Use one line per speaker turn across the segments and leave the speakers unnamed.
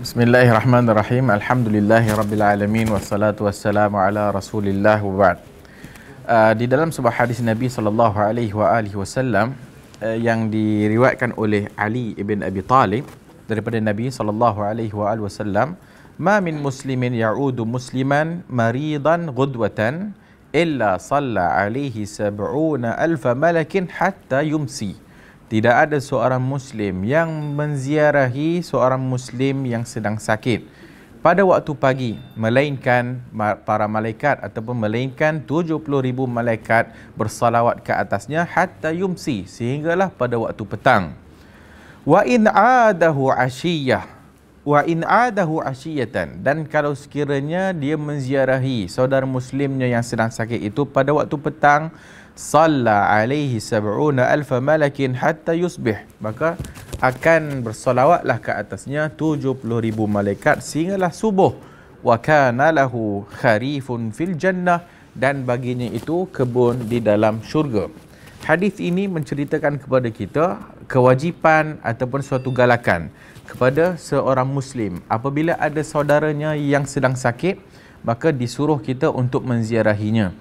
بسم الله الرحمن الرحيم الحمد لله رب العالمين والصلاة والسلام على رسول الله وبعد uh, di dalam sebuah hadis Nabi sallallahu alaihi wa alihi wasallam yang diriwayatkan oleh Ali ibn Abi Talib daripada Nabi sallallahu alaihi wa alihi wasallam ma min muslimin ya'udu musliman maridan ghudwatan illa salla alaihi sab'una alf malakin hatta yumsi tidak ada seorang muslim yang menziarahi seorang muslim yang sedang sakit pada waktu pagi melainkan para malaikat ataupun melainkan 70000 malaikat bersalawat ke atasnya hatta yumsi sehinggalah pada waktu petang wa in adahu ashiyah wa in adahu ashiyatan dan kalau sekiranya dia menziarahi saudara muslimnya yang sedang sakit itu pada waktu petang salla alaihi sab'una alf malakin hatta yusbih maka akan bersolawatlah ke atasnya 70000 malaikat sehinggalah subuh wa kana lahu kharifun fil jannah dan baginya itu kebun di dalam syurga hadis ini menceritakan kepada kita kewajipan ataupun suatu galakan kepada seorang muslim apabila ada saudaranya yang sedang sakit maka disuruh kita untuk menziarahinya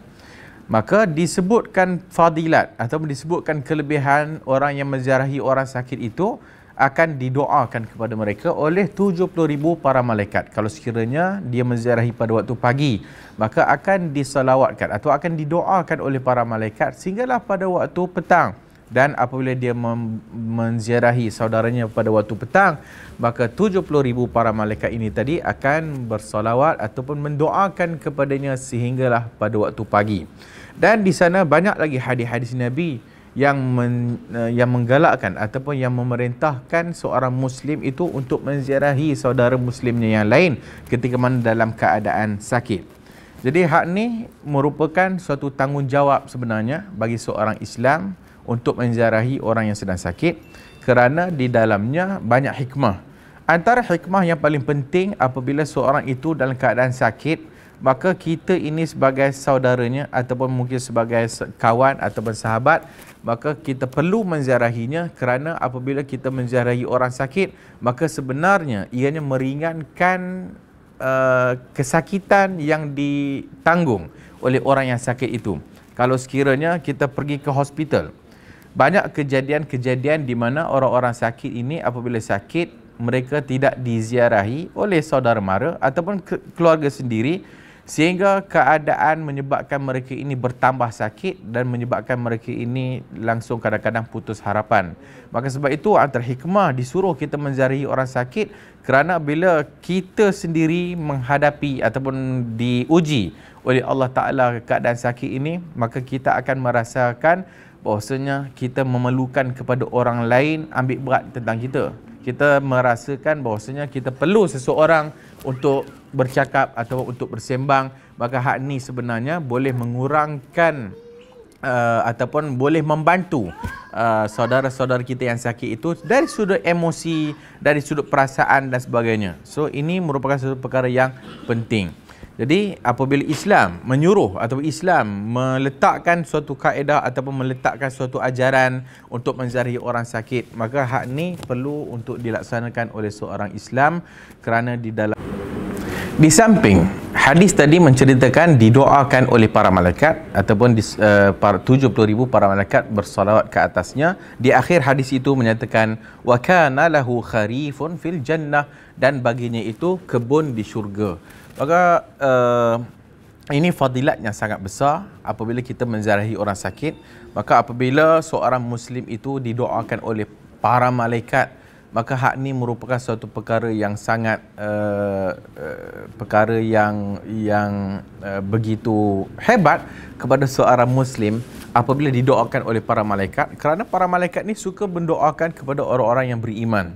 Maka disebutkan fadilat atau disebutkan kelebihan orang yang menziarahi orang sakit itu akan didoakan kepada mereka oleh 70,000 para malaikat. Kalau sekiranya dia menziarahi pada waktu pagi, maka akan disalawatkan atau akan didoakan oleh para malaikat sehinggalah pada waktu petang. Dan apabila dia mem- menziarahi saudaranya pada waktu petang, maka 70,000 para malaikat ini tadi akan bersalawat ataupun mendoakan kepadanya sehinggalah pada waktu pagi dan di sana banyak lagi hadis-hadis Nabi yang men, uh, yang menggalakkan ataupun yang memerintahkan seorang muslim itu untuk menziarahi saudara muslimnya yang lain ketika mana dalam keadaan sakit. Jadi hak ni merupakan suatu tanggungjawab sebenarnya bagi seorang Islam untuk menziarahi orang yang sedang sakit kerana di dalamnya banyak hikmah. Antara hikmah yang paling penting apabila seorang itu dalam keadaan sakit, maka kita ini sebagai saudaranya ataupun mungkin sebagai kawan ataupun sahabat maka kita perlu menziarahinya kerana apabila kita menziarahi orang sakit maka sebenarnya ianya meringankan uh, kesakitan yang ditanggung oleh orang yang sakit itu kalau sekiranya kita pergi ke hospital banyak kejadian-kejadian di mana orang-orang sakit ini apabila sakit mereka tidak diziarahi oleh saudara mara ataupun keluarga sendiri sehingga keadaan menyebabkan mereka ini bertambah sakit dan menyebabkan mereka ini langsung kadang-kadang putus harapan. Maka sebab itu antara hikmah disuruh kita menjari orang sakit kerana bila kita sendiri menghadapi ataupun diuji oleh Allah Ta'ala keadaan sakit ini, maka kita akan merasakan bahawasanya kita memerlukan kepada orang lain ambil berat tentang kita kita merasakan bahawasanya kita perlu seseorang untuk bercakap atau untuk bersembang maka hak ni sebenarnya boleh mengurangkan uh, ataupun boleh membantu Uh, saudara-saudara kita yang sakit itu dari sudut emosi, dari sudut perasaan dan sebagainya. So ini merupakan satu perkara yang penting. Jadi apabila Islam menyuruh atau Islam meletakkan suatu kaedah ataupun meletakkan suatu ajaran untuk menzahiri orang sakit, maka hak ini perlu untuk dilaksanakan oleh seorang Islam kerana di dalam di samping hadis tadi menceritakan didoakan oleh para malaikat ataupun di, uh, 70 ribu para malaikat bersolawat ke atasnya di akhir hadis itu menyatakan wakana kana lahu kharifun fil jannah dan baginya itu kebun di syurga maka uh, ini fadilat yang sangat besar apabila kita menziarahi orang sakit maka apabila seorang muslim itu didoakan oleh para malaikat maka hak ini merupakan suatu perkara yang sangat uh, perkara yang yang uh, begitu hebat kepada seorang muslim apabila didoakan oleh para malaikat kerana para malaikat ni suka mendoakan kepada orang-orang yang beriman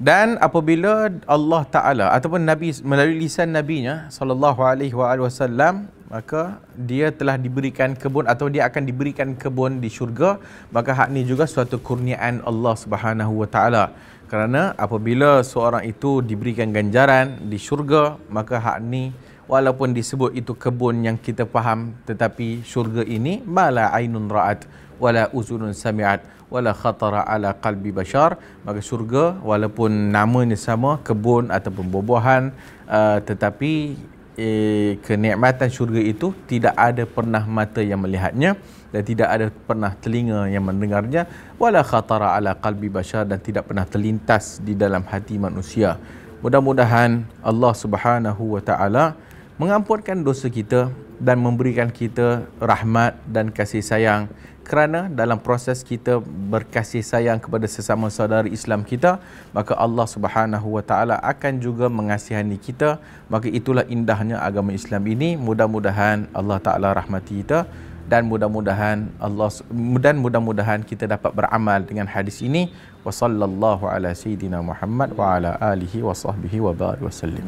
dan apabila Allah Taala ataupun Nabi melalui lisan nabinya sallallahu alaihi wasallam maka dia telah diberikan kebun atau dia akan diberikan kebun di syurga maka hak ni juga suatu kurniaan Allah Subhanahu wa taala kerana apabila seorang itu diberikan ganjaran di syurga maka hak ni walaupun disebut itu kebun yang kita faham tetapi syurga ini mala ainun raat wala uzunun samiat wala khatara ala qalbi bashar maka syurga walaupun namanya sama kebun ataupun buah-buahan uh, tetapi Eh, kenikmatan syurga itu tidak ada pernah mata yang melihatnya dan tidak ada pernah telinga yang mendengarnya wala khatara ala qalbi bashar dan tidak pernah terlintas di dalam hati manusia mudah-mudahan Allah Subhanahu wa taala mengampunkan dosa kita dan memberikan kita rahmat dan kasih sayang kerana dalam proses kita berkasih sayang kepada sesama saudara Islam kita maka Allah Subhanahu wa taala akan juga mengasihani kita maka itulah indahnya agama Islam ini mudah-mudahan Allah taala rahmati kita dan mudah-mudahan Allah dan mudah-mudahan kita dapat beramal dengan hadis ini wa sallallahu ala sayidina Muhammad wa ala alihi wa sahbihi wa barik wasallim